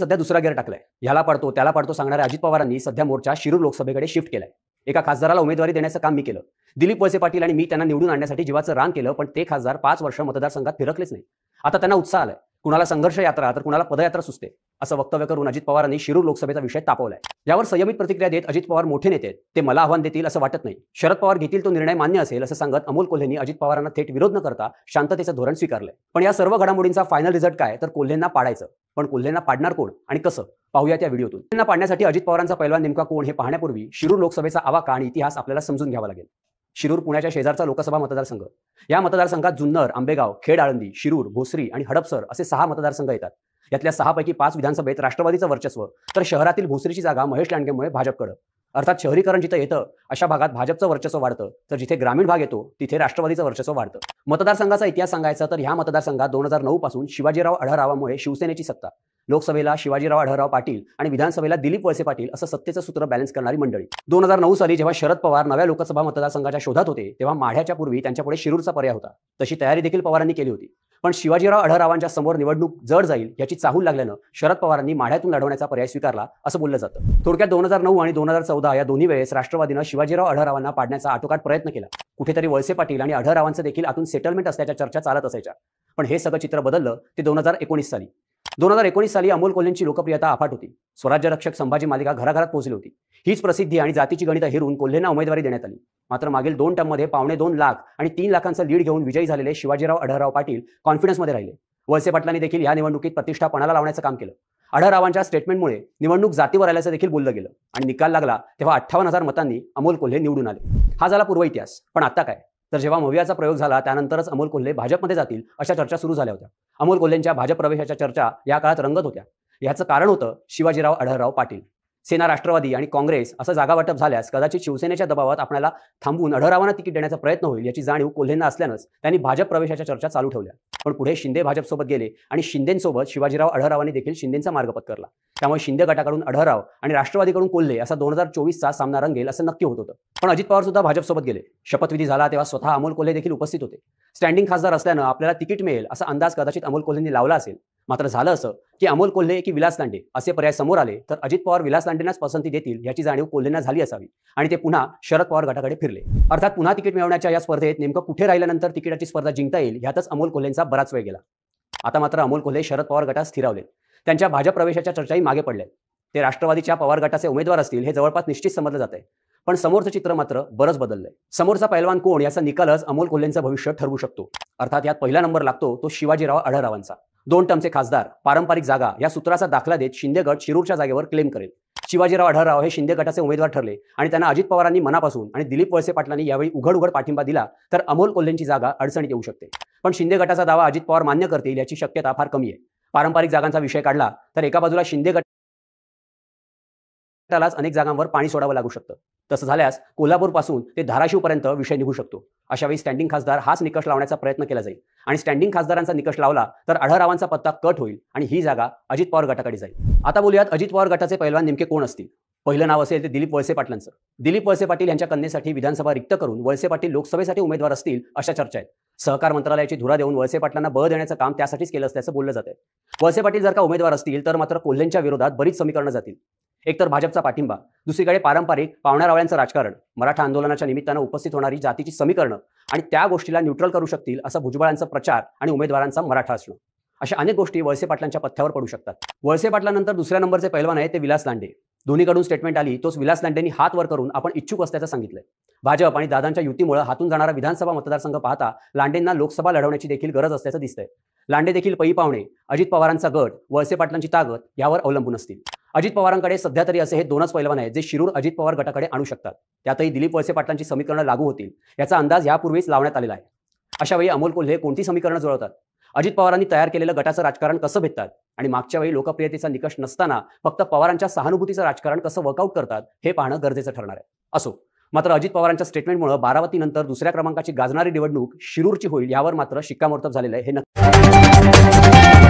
सध्या दुसरा गेअर टाकलाय ह्याला पाडतो त्याला पडतो सांगणाऱ्या अजित पवारांनी सध्या मोर्चा शिरूर लोकसभेकडे शिफ्ट केलाय एका खासदाराला उमेदवारी देण्याचं काम मी केलं दिलीप वळसे पाटील आणि मी त्यांना निवडून आणण्यासाठी जीवाचं रान केलं पण ते खासदार पाच वर्ष मतदारसंघात फिरकलेच नाही आता त्यांना उत्साह आलाय कुणाला संघर्ष यात्रा तर कुणाला पदयात्रा सुचते असं वक्तव्य करून अजित पवारांनी शिरूर लोकसभेचा विषय तापवलाय यावर संयमित प्रतिक्रिया देत अजित पवार मोठे नेते ते मला आव्हान देतील असं वाटत नाही शरद पवार घेतील तो निर्णय मान्य असेल असं सांगत अमोल कोल्हेंनी अजित पवारांना थेट विरोध न करता शांततेचं धोरण स्वीकारलंय पण या सर्व घडामोडींचा फायनल रिझल्ट काय तर कोल्हेंना पाडायचं पण कोल्हेंना पाडणार कोण आणि कसं पाहूया त्या व्हिडिओतून त्यांना पाडण्यासाठी अजित पवारांचा पहिला नेमका कोण हे पाहण्यापूर्वी शिरूर लोकसभेचा आवाका आणि इतिहास आपल्याला समजून घ्यावा लागेल शिरूर पुण्याच्या शेजारचा लोकसभा मतदारसंघ या मतदारसंघात जुन्नर आंबेगाव खेड आळंदी शिरूर भोसरी आणि हडपसर असे सहा मतदारसंघ येतात यातल्या सहापैकी पाच विधानसभेत राष्ट्रवादीचं वर्चस्व तर शहरातील भोसरीची जागा महेश लांडगेमुळे भाजपकडं अर्थात शहरीकरण जिथं येतं अशा भागात भाजपचं वर्चस्व वाढतं तर जिथे ग्रामीण भाग येतो तिथे राष्ट्रवादीचं वर्चस्व वाढतं मतदारसंघाचा इतिहास सांगायचा तर ह्या मतदारसंघात दोन हजार नऊ पासून शिवाजीराव आढळरावामुळे शिवसेनेची सत्ता लोकसभेला शिवाजीराव आढळराव पाटील आणि विधानसभेला दिलीप वळसे पाटील असं सत्तेचं सूत्र बॅलन्स करणारी मंडळी दोन हजार नऊ साली जेव्हा शरद पवार नव्या लोकसभा मतदारसंघाच्या शोधात होते तेव्हा माढ्याच्या पूर्वी त्यांच्यापुढे शिरूरचा पर्याय होता तशी तयारी देखील पवारांनी केली होती पण शिवाजीराव आढळरावांच्या समोर निवडणूक जड जाईल याची चाहूल लागल्यानं शरद पवारांनी माढ्यातून लढवण्याचा पर्याय स्वीकारला असं बोललं जातं थोडक्यात दोन हजार नऊ आणि दोन हजार चौदा या दोन्ही वेळेस राष्ट्रवादीनं शिवाजीराव आढळरावांना पाडण्याचा आटोकाट प्रयत्न केला कुठेतरी वळसे पाटील आणि आढळरावांचं देखील आतून सेटलमेंट असल्याच्या चर्चा चालत असायच्या पण हे सगळं चित्र बदललं ते दोन हजार एकोणीस साली दोन हजार एकोणीस साली अमोल कोल्हेंची लोकप्रियता अफाट होती स्वराज्य रक्षक संभाजी मालिका घराघरात पोहोचली होती हीच प्रसिद्धी आणि जातीची गणित हिरून कोल्हेंना उमेदवारी देण्यात आली मात्र मागील दोन टर्ममध्ये पावणे दोन लाख आणि तीन लाखांचा लीड घेऊन विजयी झालेले शिवाजीराव अढळराव पाटील कॉन्फिडन्समध्ये राहिले वळसे पाटलांनी देखील या निवडणुकीत प्रतिष्ठापणाला लावण्याचं काम केलं अढळरावांच्या स्टेटमेंटमुळे निवडणूक जातीवर आल्याचं देखील बोललं गेलं आणि निकाल लागला तेव्हा अठ्ठावन्न हजार मतांनी अमोल कोल्हे निवडून आले हा झाला पूर्व इतिहास पण आता काय तर जेव्हा मवियाचा प्रयोग झाला त्यानंतरच अमोल कोल्हे भाजपमध्ये जातील अशा चर्चा सुरू झाल्या होत्या अमोल कोल्हेंच्या भाजप प्रवेशाच्या चर्चा या काळात रंगत होत्या याचं कारण होतं शिवाजीराव आढळराव पाटील सेना राष्ट्रवादी आणि काँग्रेस असं जागा वाटप झाल्यास कदाचित शिवसेनेच्या दबावात आपल्याला थांबून अढरावांना तिकीट देण्याचा प्रयत्न होईल याची जाणीव कोल्हेंना असल्यानंच त्यांनी भाजप प्रवेशाच्या चर्चा चालू ठेवल्या पण पुढे शिंदे भाजपसोबत गेले आणि शिंदेसोबत शिवाजीराव अढरावांनी देखील शिंदेचा मार्ग पत्करला त्यामुळे शिंदे गटाकडून अढराव आणि राष्ट्रवादीकडून कोल्हे असा दोन हजार चोवीसचा सामना रंगेल असं नक्की होत होतं पण अजित पवार सुद्धा भाजपसोबत गेले शपथविधी झाला तेव्हा स्वतः अमोल कोल्हे देखील उपस्थित होते स्टँडिंग खासदार असल्यानं आपल्याला तिकीट मिळेल असा अंदाज कदाचित अमोल कोल्हेंनी लावला असेल मात्र झालं असं की अमोल कोल्हे की विलास लांडे असे पर्याय समोर आले तर अजित पवार विलास लांडेंनाच पसंती देतील याची जाणीव कोल्हेंना झाली असावी आणि ते पुन्हा शरद पवार गटाकडे फिरले अर्थात पुन्हा तिकीट मिळवण्याच्या या स्पर्धेत नेमकं कुठे राहिल्यानंतर तिकीटाची स्पर्धा जिंकता येईल ह्यातच अमोल कोल्हेंचा बराच वेळ गेला आता मात्र अमोल कोल्हे शरद पवार गटात स्थिरावलेत त्यांच्या भाजप प्रवेशाच्या चर्चाही मागे पडल्या ते राष्ट्रवादीच्या पवार गटाचे उमेदवार असतील हे जवळपास निश्चित समजलं जात आहे पण समोरचं चित्र मात्र बरंच बदललंय समोरचा पैलवान कोण याचा निकालच अमोल कोल्हेंचं भविष्य ठरवू शकतो अर्थात यात पहिला नंबर लागतो तो शिवाजीराव आढळरावांचा दोन टर्मचे खासदार पारंपरिक जागा या सूत्राचा दाखला देत शिंदे गट शिरूरच्या जागेवर क्लेम करेल शिवाजीराव आढळराव हे शिंदे गटाचे उमेदवार ठरले आणि त्यांना अजित पवारांनी मनापासून आणि दिलीप वळसे पाटलांनी यावेळी उघड उघड पाठिंबा दिला तर अमोल कोल्हेंची जागा अडचणीत येऊ शकते पण शिंदे गटाचा दावा अजित पवार मान्य करतील याची शक्यता फार कमी आहे पारंपरिक जागांचा विषय काढला तर एका बाजूला शिंदे गट त्यालाच अनेक जागांवर पाणी सोडावं लागू शकतं तसं झाल्यास कोल्हापूरपासून ते धाराशिवपर्यंत विषय निघू शकतो अशावेळी स्टँडिंग खासदार हाच निकष लावण्याचा प्रयत्न केला जाईल आणि स्टँडिंग खासदारांचा निकष लावला तर आढळरावांचा पत्ता कट होईल आणि ही जागा अजित पवार गटाकडे जाईल आता बोलूयात अजित पवार गटाचे पहिलवान नेमके कोण असतील पहिलं नाव असेल ते दिलीप वळसे पाटलांचं दिलीप वळसे पाटील यांच्या कन्येसाठी विधानसभा रिक्त करून वळसे पाटील लोकसभेसाठी उमेदवार असतील अशा चर्चा आहेत सहकार मंत्रालयाची धुरा देऊन वळसे पाटलांना बळ देण्याचं काम त्यासाठीच केलं असल्याचं बोललं जातं वळसे पाटील जर का उमेदवार असतील तर मात्र कोल्हेंच्या विरोधात बरीच समीकरणं जातील एकतर भाजपचा पाठिंबा दुसरीकडे पारंपरिक पावणारावळ्यांचं राजकारण मराठा आंदोलनाच्या निमित्तानं उपस्थित होणारी जातीची समीकरणं आणि त्या गोष्टीला न्यूट्रल करू शकतील असा भुजबळांचा प्रचार आणि उमेदवारांचा मराठा असणं अशा अनेक गोष्टी वळसे पाटलांच्या पथ्यावर पडू शकतात वळसे पाटलानंतर दुसऱ्या नंबरचे पैलवान आहे ते विलास लांडे दोन्हीकडून स्टेटमेंट आली तोच विलास लांडेंनी हात वर करून आपण इच्छुक असल्याचं सांगितलंय भाजप आणि दादांच्या युतीमुळे हातून जाणारा विधानसभा मतदारसंघ पाहता लांडेंना लोकसभा लढवण्याची देखील गरज असल्याचं दिसतंय लांडे देखील पई पाहुणे अजित पवारांचा गट वळसे पाटलांची ताकद यावर अवलंबून असतील अजित पवारांकडे सध्या तरी असे हे दोनच पैलवान आहेत जे शिरूर अजित पवार गटाकडे आणू शकतात त्यातही दिलीप वळसे पाटलांची समीकरणं लागू होतील याचा अंदाज यापूर्वीच लावण्यात आलेला आहे अशा वेळी अमोल कोल्हे कोणती समीकरणं जुळवतात अजित पवारांनी तयार केलेलं गटाचं राजकारण कसं भेटतात आणि मागच्या वेळी लोकप्रियतेचा निकष नसताना फक्त पवारांच्या सहानुभूतीचं राजकारण कसं वर्कआउट करतात हे पाहणं गरजेचं ठरणार आहे असो मात्र अजित पवारांच्या स्टेटमेंटमुळे बारावतीनंतर दुसऱ्या क्रमांकाची गाजणारी निवडणूक शिरूरची होईल यावर मात्र शिक्कामोर्तब झालेलं आहे हे नक्की